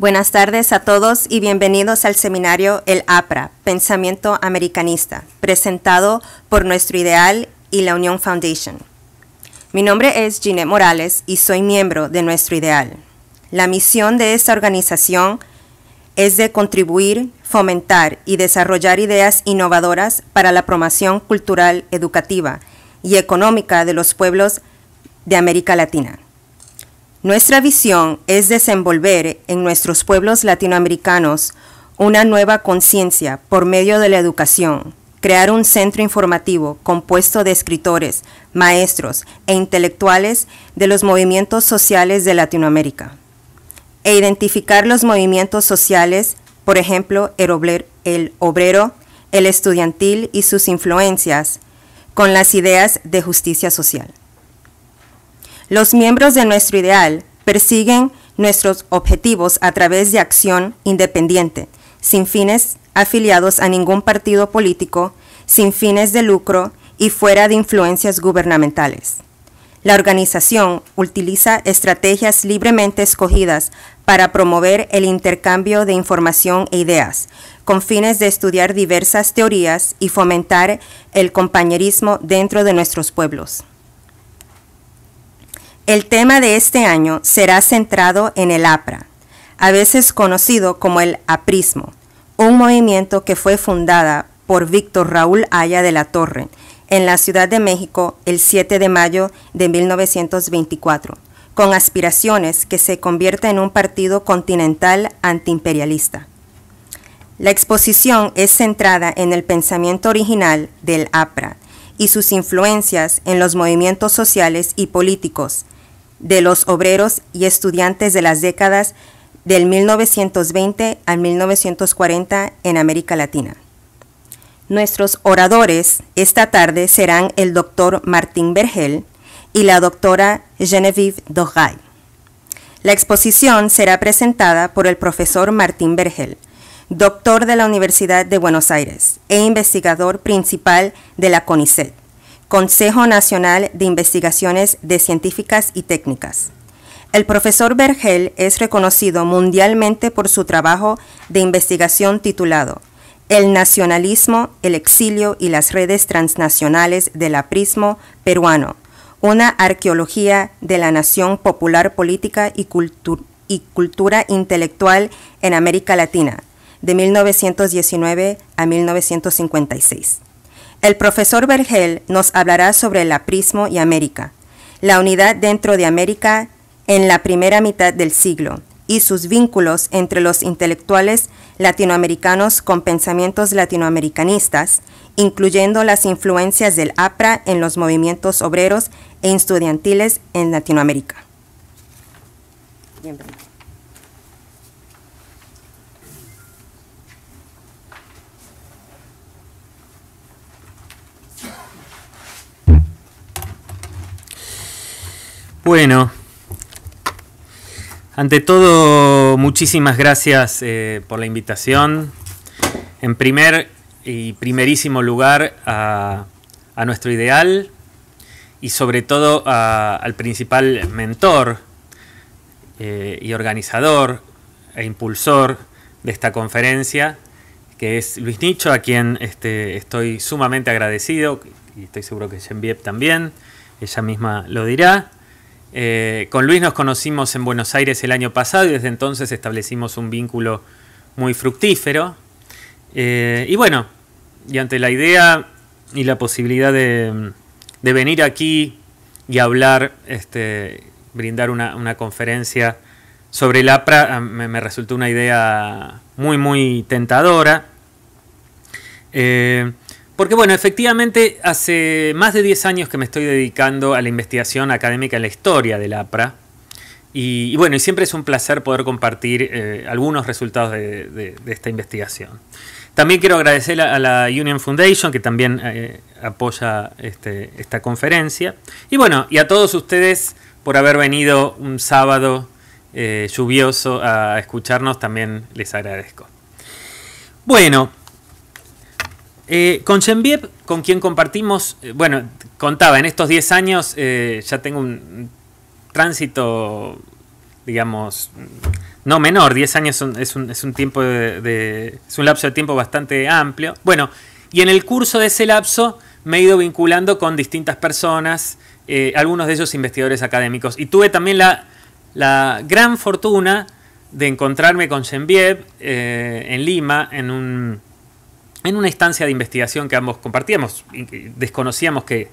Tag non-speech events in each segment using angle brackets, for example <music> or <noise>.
Buenas tardes a todos y bienvenidos al seminario El APRA, Pensamiento Americanista, presentado por Nuestro Ideal y la Unión Foundation. Mi nombre es Ginette Morales y soy miembro de Nuestro Ideal. La misión de esta organización es de contribuir, fomentar y desarrollar ideas innovadoras para la promoción cultural, educativa y económica de los pueblos de América Latina. Nuestra visión es desenvolver en nuestros pueblos latinoamericanos una nueva conciencia por medio de la educación, crear un centro informativo compuesto de escritores, maestros e intelectuales de los movimientos sociales de Latinoamérica, e identificar los movimientos sociales, por ejemplo, el obrero, el estudiantil y sus influencias, con las ideas de justicia social. Los miembros de nuestro ideal persiguen nuestros objetivos a través de acción independiente, sin fines afiliados a ningún partido político, sin fines de lucro y fuera de influencias gubernamentales. La organización utiliza estrategias libremente escogidas para promover el intercambio de información e ideas, con fines de estudiar diversas teorías y fomentar el compañerismo dentro de nuestros pueblos. El tema de este año será centrado en el APRA, a veces conocido como el aprismo, un movimiento que fue fundada por Víctor Raúl Aya de la Torre en la Ciudad de México el 7 de mayo de 1924, con aspiraciones que se convierta en un partido continental antiimperialista. La exposición es centrada en el pensamiento original del APRA y sus influencias en los movimientos sociales y políticos de los obreros y estudiantes de las décadas del 1920 al 1940 en América Latina. Nuestros oradores esta tarde serán el doctor Martín Vergel y la doctora Genevieve Dogay. La exposición será presentada por el profesor Martín Vergel, doctor de la Universidad de Buenos Aires e investigador principal de la CONICET. Consejo Nacional de Investigaciones de Científicas y Técnicas. El profesor Vergel es reconocido mundialmente por su trabajo de investigación titulado El nacionalismo, el exilio y las redes transnacionales del aprismo peruano, una arqueología de la nación popular política y, y cultura intelectual en América Latina, de 1919 a 1956. El profesor Vergel nos hablará sobre el aprismo y América, la unidad dentro de América en la primera mitad del siglo y sus vínculos entre los intelectuales latinoamericanos con pensamientos latinoamericanistas, incluyendo las influencias del APRA en los movimientos obreros e estudiantiles en Latinoamérica. Bueno, ante todo, muchísimas gracias eh, por la invitación. En primer y primerísimo lugar a, nuestro ideal y sobre todo al principal mentor eh, y organizador e impulsor de esta conferencia, que es Luis Nicho, a quien este, estoy sumamente agradecido y estoy seguro que Genevieve también, ella misma lo dirá. Eh, con Luis nos conocimos en Buenos Aires el año pasado y desde entonces establecimos un vínculo muy fructífero. Eh, y bueno, y ante la idea y la posibilidad de, venir aquí y hablar, este, brindar una, conferencia sobre el APRA, ah, me, resultó una idea muy, muy tentadora. Eh, porque bueno, efectivamente hace más de 10 años que me estoy dedicando a la investigación académica en la historia del APRA. Y, bueno, y siempre es un placer poder compartir eh, algunos resultados de, esta investigación. También quiero agradecer a, la Union Foundation, que también eh, apoya este, esta conferencia. Y bueno, y a todos ustedes por haber venido un sábado eh, lluvioso a escucharnos, también les agradezco. Bueno, eh, con Genevieve, con quien compartimos, eh, bueno, contaba, en estos 10 años eh, ya tengo un tránsito, digamos, no menor, 10 años es, un, tiempo de, es un lapso de tiempo bastante amplio. Bueno, y en el curso de ese lapso me he ido vinculando con distintas personas, algunos de ellos investigadores académicos, y tuve también la, gran fortuna de encontrarme con Genevieve en Lima, en un en una instancia de investigación que ambos compartíamos, desconocíamos que,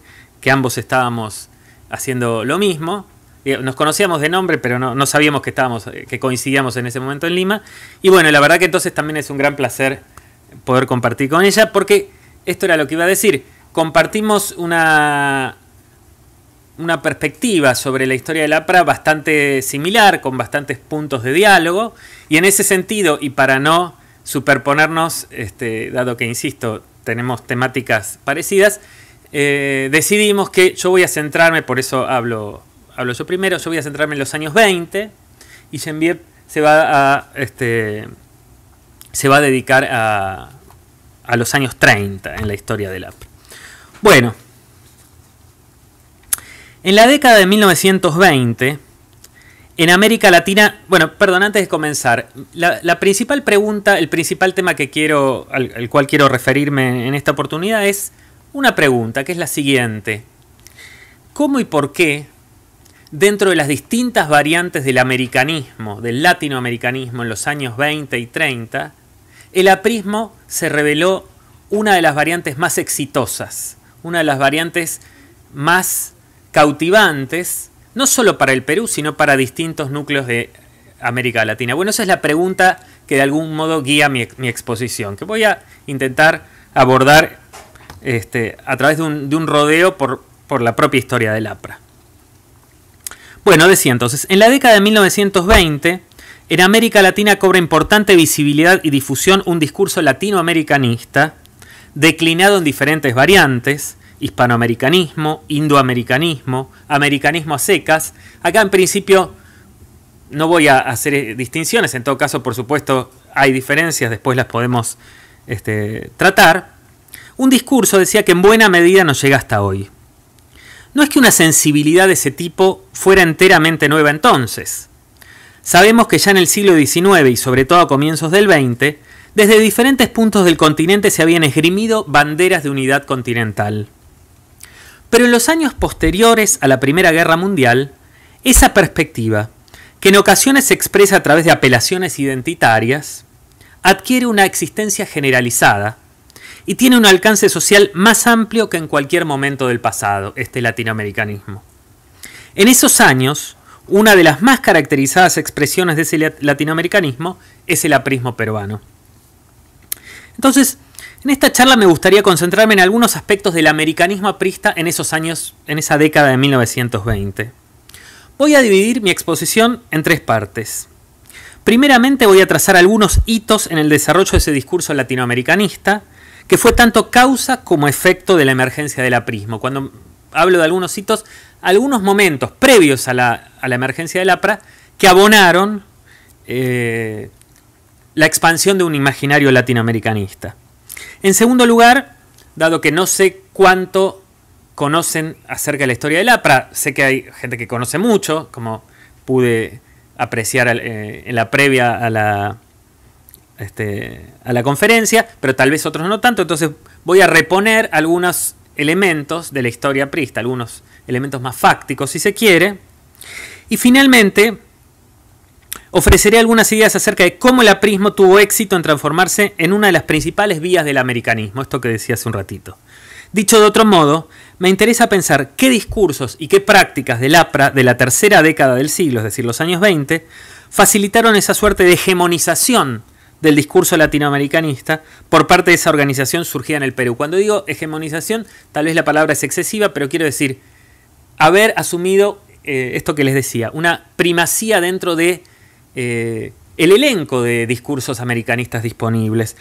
ambos estábamos haciendo lo mismo, eh, nos conocíamos de nombre, pero no, sabíamos que estábamos, eh, que coincidíamos en ese momento en Lima. Y bueno, la verdad que entonces también es un gran placer poder compartir con ella, porque esto era lo que iba a decir. Compartimos una, una perspectiva sobre la historia de la APRA bastante similar, con bastantes puntos de diálogo, y en ese sentido, y para no superponernos, este, dado que, insisto, tenemos temáticas parecidas, eh, decidimos que yo voy a centrarme, por eso hablo, hablo yo primero, yo voy a centrarme en los años 20 y Genevieve se va a, este, se va a dedicar a, a los años 30 en la historia del app. Bueno, en la década de 1920, en América Latina, bueno, perdón, antes de comenzar, la, principal pregunta, el principal tema que quiero, al cual quiero referirme en esta oportunidad es una pregunta que es la siguiente. ¿Cómo y por qué dentro de las distintas variantes del americanismo, del latinoamericanismo en los años 20 y 30, el aprismo se reveló una de las variantes más exitosas, una de las variantes más cautivantes no solo para el Perú, sino para distintos núcleos de América Latina? Bueno, esa es la pregunta que de algún modo guía mi, exposición, que voy a intentar abordar este, a través de un, rodeo por, por, la propia historia del APRA. Bueno, decía entonces, en la década de 1920, en América Latina cobra importante visibilidad y difusión un discurso latinoamericanista, declinado en diferentes variantes, hispanoamericanismo, indoamericanismo, americanismo a secas. Acá en principio no voy a hacer eh, distinciones, en todo caso por supuesto hay diferencias, después las podemos este, tratar. Un discurso decía que en buena medida nos llega hasta hoy. No es que una sensibilidad de ese tipo fuera enteramente nueva entonces. Sabemos que ya en el siglo XIX y sobre todo a comienzos del XX, desde diferentes puntos del continente se habían esgrimido banderas de unidad continental. Pero en los años posteriores a la Primera Guerra Mundial, esa perspectiva, que en ocasiones se expresa a través de apelaciones identitarias, adquiere una existencia generalizada y tiene un alcance social más amplio que en cualquier momento del pasado, este latinoamericanismo. En esos años, una de las más caracterizadas expresiones de ese latinoamericanismo es el aprismo peruano. Entonces, en esta charla me gustaría concentrarme en algunos aspectos del americanismo aprista en esos años, en esa década de 1920. Voy a dividir mi exposición en tres partes. Primeramente voy a trazar algunos hitos en el desarrollo de ese discurso latinoamericanista, que fue tanto causa como efecto de la emergencia del aprismo. Cuando hablo de algunos hitos, algunos momentos previos a la, emergencia del APRA que abonaron eh, la expansión de un imaginario latinoamericanista. En segundo lugar, dado que no sé cuánto conocen acerca de la historia del APRA, sé que hay gente que conoce mucho, como pude apreciar eh, en la previa a la, este, a la conferencia, pero tal vez otros no tanto, entonces voy a reponer algunos elementos de la historia prista, algunos elementos más fácticos si se quiere. Y finalmente, ofreceré algunas ideas acerca de cómo el aprismo tuvo éxito en transformarse en una de las principales vías del americanismo, esto que decía hace un ratito. Dicho de otro modo, me interesa pensar qué discursos y qué prácticas del APRA de la tercera década del siglo, es decir, los años 20, facilitaron esa suerte de hegemonización del discurso latinoamericanista por parte de esa organización surgida en el Perú. Cuando digo hegemonización, tal vez la palabra es excesiva, pero quiero decir haber asumido eh, esto que les decía, una primacía dentro de eh, el elenco de discursos americanistas disponibles.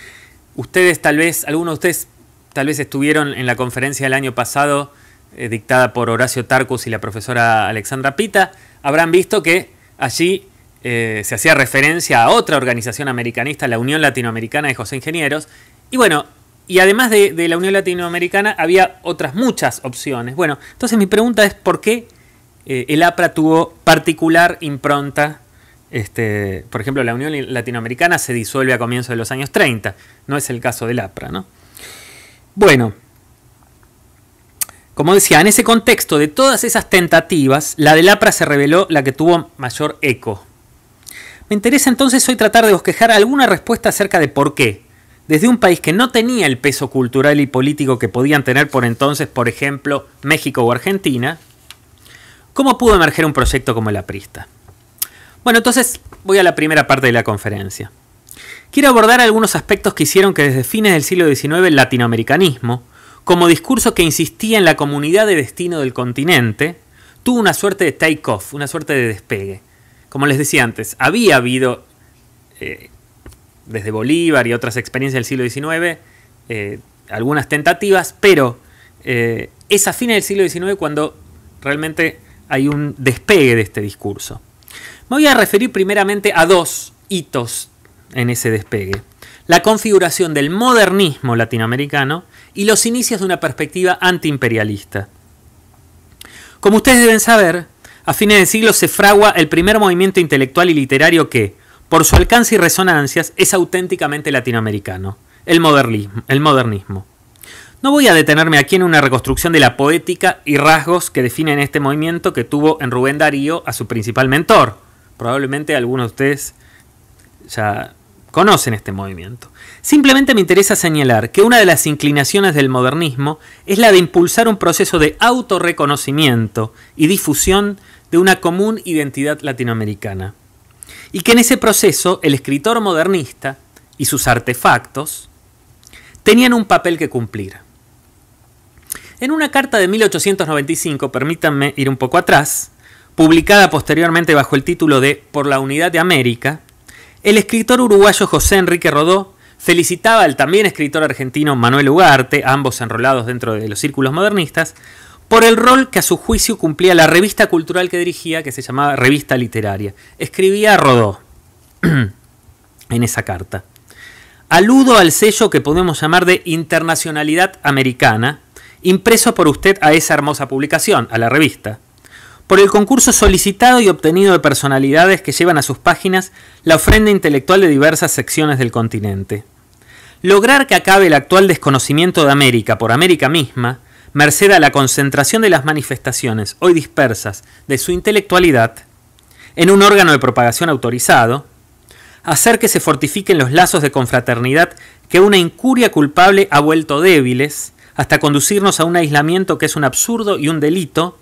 Ustedes tal vez, algunos de ustedes tal vez estuvieron en la conferencia del año pasado eh, dictada por Horacio Tarcus y la profesora Alexandra Pita, habrán visto que allí eh, se hacía referencia a otra organización americanista, la Unión Latinoamericana de José Ingenieros. Y bueno, y además de, la Unión Latinoamericana había otras muchas opciones. Bueno, entonces mi pregunta es por qué el APRA tuvo particular impronta este, por ejemplo, la Unión Latinoamericana se disuelve a comienzos de los años 30. No es el caso del APRA, ¿no? Bueno, como decía, en ese contexto de todas esas tentativas, la del APRA se reveló la que tuvo mayor eco. Me interesa entonces hoy tratar de bosquejar alguna respuesta acerca de por qué, desde un país que no tenía el peso cultural y político que podían tener por entonces, por ejemplo, México o Argentina, ¿cómo pudo emerger un proyecto como el aprista? Bueno, entonces voy a la primera parte de la conferencia. Quiero abordar algunos aspectos que hicieron que desde fines del siglo XIX el latinoamericanismo, como discurso que insistía en la comunidad de destino del continente, tuvo una suerte de take-off, una suerte de despegue. Como les decía antes, había habido, eh, desde Bolívar y otras experiencias del siglo XIX, eh, algunas tentativas, pero eh, es a fines del siglo XIX cuando realmente hay un despegue de este discurso. Me voy a referir primeramente a dos hitos en ese despegue. La configuración del modernismo latinoamericano y los inicios de una perspectiva antiimperialista. Como ustedes deben saber, a fines de siglo se fragua el primer movimiento intelectual y literario que, por su alcance y resonancias, es auténticamente latinoamericano, el modernismo. El modernismo. No voy a detenerme aquí en una reconstrucción de la poética y rasgos que definen este movimiento que tuvo en Rubén Darío a su principal mentor, Probablemente algunos de ustedes ya conocen este movimiento. Simplemente me interesa señalar que una de las inclinaciones del modernismo es la de impulsar un proceso de autorreconocimiento y difusión de una común identidad latinoamericana. Y que en ese proceso el escritor modernista y sus artefactos tenían un papel que cumplir. En una carta de 1895, permítanme ir un poco atrás, publicada posteriormente bajo el título de Por la Unidad de América, el escritor uruguayo José Enrique Rodó felicitaba al también escritor argentino Manuel Ugarte, ambos enrolados dentro de los círculos modernistas, por el rol que a su juicio cumplía la revista cultural que dirigía, que se llamaba Revista Literaria. Escribía Rodó <clears throat> en esa carta. Aludo al sello que podemos llamar de internacionalidad americana, impreso por usted a esa hermosa publicación, a la revista por el concurso solicitado y obtenido de personalidades que llevan a sus páginas la ofrenda intelectual de diversas secciones del continente. Lograr que acabe el actual desconocimiento de América por América misma, merced a la concentración de las manifestaciones hoy dispersas de su intelectualidad, en un órgano de propagación autorizado, hacer que se fortifiquen los lazos de confraternidad que una incuria culpable ha vuelto débiles, hasta conducirnos a un aislamiento que es un absurdo y un delito,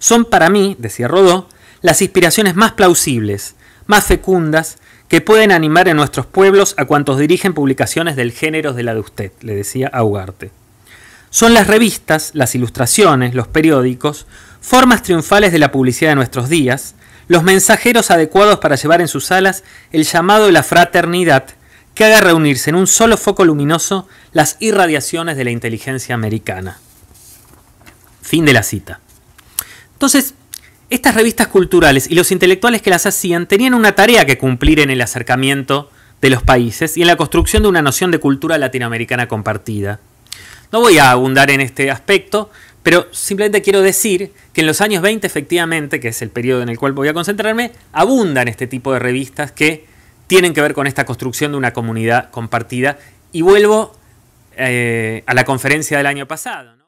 son para mí, decía Rodó, las inspiraciones más plausibles, más fecundas, que pueden animar en nuestros pueblos a cuantos dirigen publicaciones del género de la de usted, le decía a Son las revistas, las ilustraciones, los periódicos, formas triunfales de la publicidad de nuestros días, los mensajeros adecuados para llevar en sus alas el llamado de la fraternidad que haga reunirse en un solo foco luminoso las irradiaciones de la inteligencia americana. Fin de la cita. Entonces, estas revistas culturales y los intelectuales que las hacían tenían una tarea que cumplir en el acercamiento de los países y en la construcción de una noción de cultura latinoamericana compartida. No voy a abundar en este aspecto, pero simplemente quiero decir que en los años 20 efectivamente, que es el periodo en el cual voy a concentrarme, abundan este tipo de revistas que tienen que ver con esta construcción de una comunidad compartida. Y vuelvo eh, a la conferencia del año pasado.